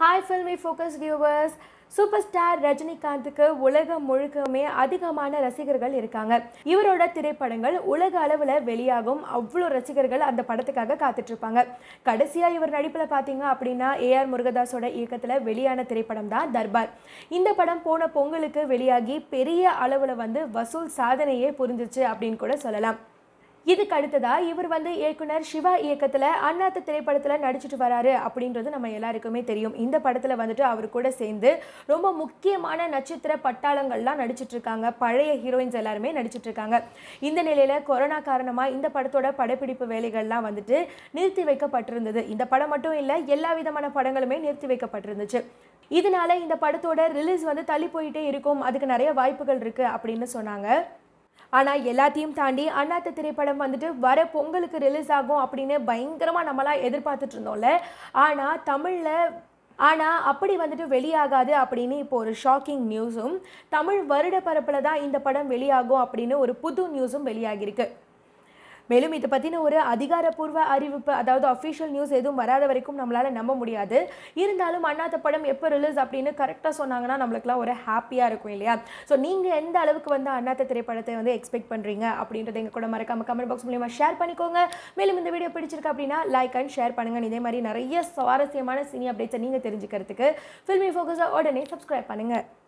hi filmy focus viewers super star ரஜினிகாந்துக்கு உலகம் முழுக்கமே அதிகமான ரசிகர்கள் இருக்காங்க இவரோட திரைப்படங்கள் உலக அளவில் வெளியாகும் அவ்வளோ ரசிகர்கள் அந்த படத்துக்காக காத்துட்ருப்பாங்க கடைசியாக இவர் நடிப்பில் பார்த்தீங்க அப்படின்னா ஏஆர் முருகதாஸோட இயக்கத்தில் வெளியான திரைப்படம் தான் தர்பார் இந்த படம் போன பொங்கலுக்கு வெளியாகி பெரிய அளவில் வந்து வசூல் சாதனையே புரிஞ்சிச்சு அப்படின்னு கூட சொல்லலாம் இதுக்கு அடுத்ததாக இவர் வந்து இயக்குனர் சிவா இயக்கத்தில் அண்ணாத்து திரைப்படத்தில் நடிச்சிட்டு வராரு அப்படின்றது நம்ம எல்லாருக்குமே தெரியும் இந்த படத்தில் வந்துட்டு அவர் கூட சேர்ந்து ரொம்ப முக்கியமான நட்சத்திர பட்டாளங்கள்லாம் நடிச்சிட்ருக்காங்க பழைய ஹீரோயின்ஸ் எல்லாருமே நடிச்சிட்ருக்காங்க இந்த நிலையில் கொரோனா காரணமாக இந்த படத்தோட படப்பிடிப்பு வேலைகள்லாம் வந்துட்டு நிறுத்தி வைக்கப்பட்டிருந்தது இந்த படம் மட்டும் இல்லை எல்லா விதமான படங்களுமே நிறுத்தி வைக்கப்பட்டிருந்துச்சு இதனால இந்த படத்தோட ரிலீஸ் வந்து தள்ளி போயிட்டே இருக்கும் அதுக்கு நிறைய வாய்ப்புகள் இருக்குது அப்படின்னு சொன்னாங்க ஆனால் எல்லாத்தையும் தாண்டி அண்ணாத்த திரைப்படம் வந்துட்டு வர பொங்கலுக்கு ரிலீஸ் ஆகும் அப்படின்னு பயங்கரமாக நம்மளாம் எதிர்பார்த்துட்டு இருந்தோம்ல ஆனால் தமிழில் ஆனால் அப்படி வந்துட்டு வெளியாகாது அப்படின்னு இப்போ ஒரு ஷாக்கிங் நியூஸும் தமிழ் வருட பரப்பில் தான் இந்த படம் வெளியாகும் அப்படின்னு ஒரு புது நியூஸும் வெளியாகியிருக்கு மேலும் இதை பற்றின ஒரு அதிகாரப்பூர்வ அறிவிப்பு அதாவது அஃபிஷியல் நியூஸ் எதுவும் வராத வரைக்கும் நம்மளால் நம்ப முடியாது இருந்தாலும் அண்ணாத்த படம் எப்போ ரிலீஸ் அப்படின்னு கரெக்டாக சொன்னாங்கன்னா நம்மளுக்குலாம் ஒரு ஹாப்பியாக இருக்கும் இல்லையா ஸோ நீங்கள் எந்த அளவுக்கு வந்து அண்ணாத்த திரைப்படத்தை வந்து எக்ஸ்பெக்ட் பண்ணுறீங்க அப்படின்றத எங்கள் கூட மறக்காமல் கமெண்ட் பாக்ஸ் மூலியமாக ஷேர் பண்ணிக்கோங்க மேலும் இந்த வீடியோ பிடிச்சிருக்கு அப்படின்னா லைக் அண்ட் ஷேர் பண்ணுங்கள் இதே மாதிரி நிறைய சுவாரஸ்யமான சினி அப்டேட்ஸை நீங்கள் தெரிஞ்சுக்கிறதுக்கு ஃபில்மி ஃபோக்கஸாக உடனே சப்ஸ்கிரைப் பண்ணுங்கள்